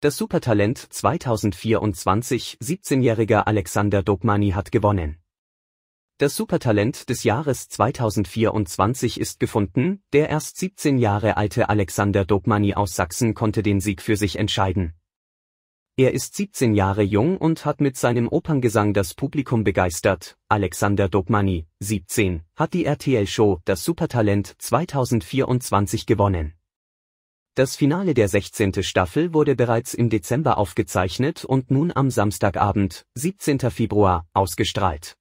Das Supertalent 2024, 17-jähriger Alexander Dobmani hat gewonnen. Das Supertalent des Jahres 2024 ist gefunden, der erst 17 Jahre alte Alexander Dobmani aus Sachsen konnte den Sieg für sich entscheiden. Er ist 17 Jahre jung und hat mit seinem Operngesang das Publikum begeistert. Alexander Dobmani, 17, hat die RTL-Show Das Supertalent 2024 gewonnen. Das Finale der 16. Staffel wurde bereits im Dezember aufgezeichnet und nun am Samstagabend, 17. Februar, ausgestrahlt.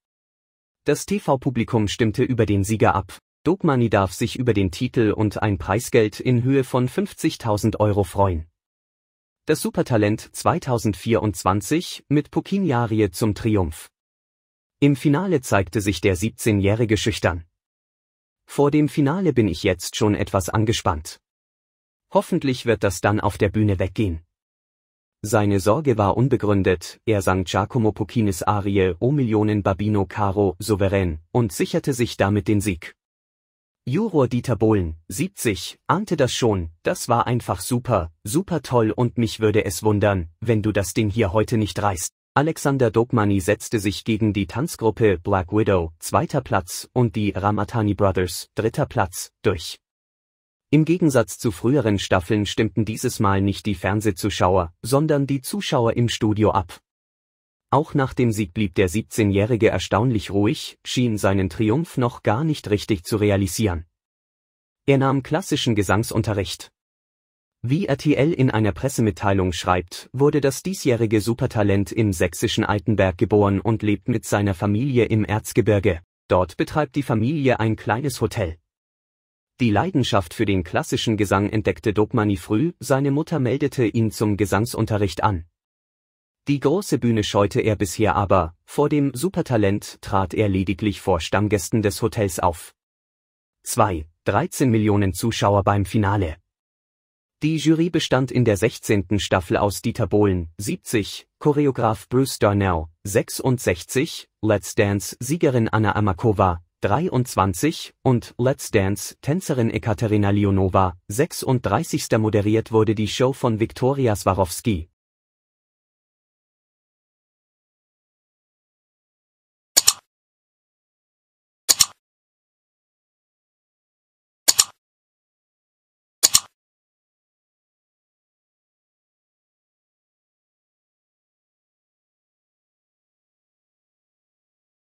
Das TV-Publikum stimmte über den Sieger ab. Dogmani darf sich über den Titel und ein Preisgeld in Höhe von 50.000 Euro freuen. Das Supertalent 2024 mit Pokinjarie zum Triumph. Im Finale zeigte sich der 17-Jährige schüchtern. Vor dem Finale bin ich jetzt schon etwas angespannt. Hoffentlich wird das dann auf der Bühne weggehen. Seine Sorge war unbegründet, er sang Giacomo Puccinis Arie O Millionen Babino Caro souverän und sicherte sich damit den Sieg. Juror Dieter Bohlen, 70, ahnte das schon, das war einfach super, super toll und mich würde es wundern, wenn du das Ding hier heute nicht reißt. Alexander Dogmani setzte sich gegen die Tanzgruppe Black Widow, zweiter Platz, und die Ramatani Brothers, dritter Platz, durch. Im Gegensatz zu früheren Staffeln stimmten dieses Mal nicht die Fernsehzuschauer, sondern die Zuschauer im Studio ab. Auch nach dem Sieg blieb der 17-Jährige erstaunlich ruhig, schien seinen Triumph noch gar nicht richtig zu realisieren. Er nahm klassischen Gesangsunterricht. Wie RTL in einer Pressemitteilung schreibt, wurde das diesjährige Supertalent im sächsischen Altenberg geboren und lebt mit seiner Familie im Erzgebirge. Dort betreibt die Familie ein kleines Hotel. Die Leidenschaft für den klassischen Gesang entdeckte Dobmani früh, seine Mutter meldete ihn zum Gesangsunterricht an. Die große Bühne scheute er bisher aber, vor dem Supertalent trat er lediglich vor Stammgästen des Hotels auf. 2. 13 Millionen Zuschauer beim Finale. Die Jury bestand in der 16. Staffel aus Dieter Bohlen, 70, Choreograf Bruce Darnell, 66, Let's Dance Siegerin Anna Amakova, 23 und Let's Dance Tänzerin Ekaterina Leonova, 36. Moderiert wurde die Show von Viktoria Swarovski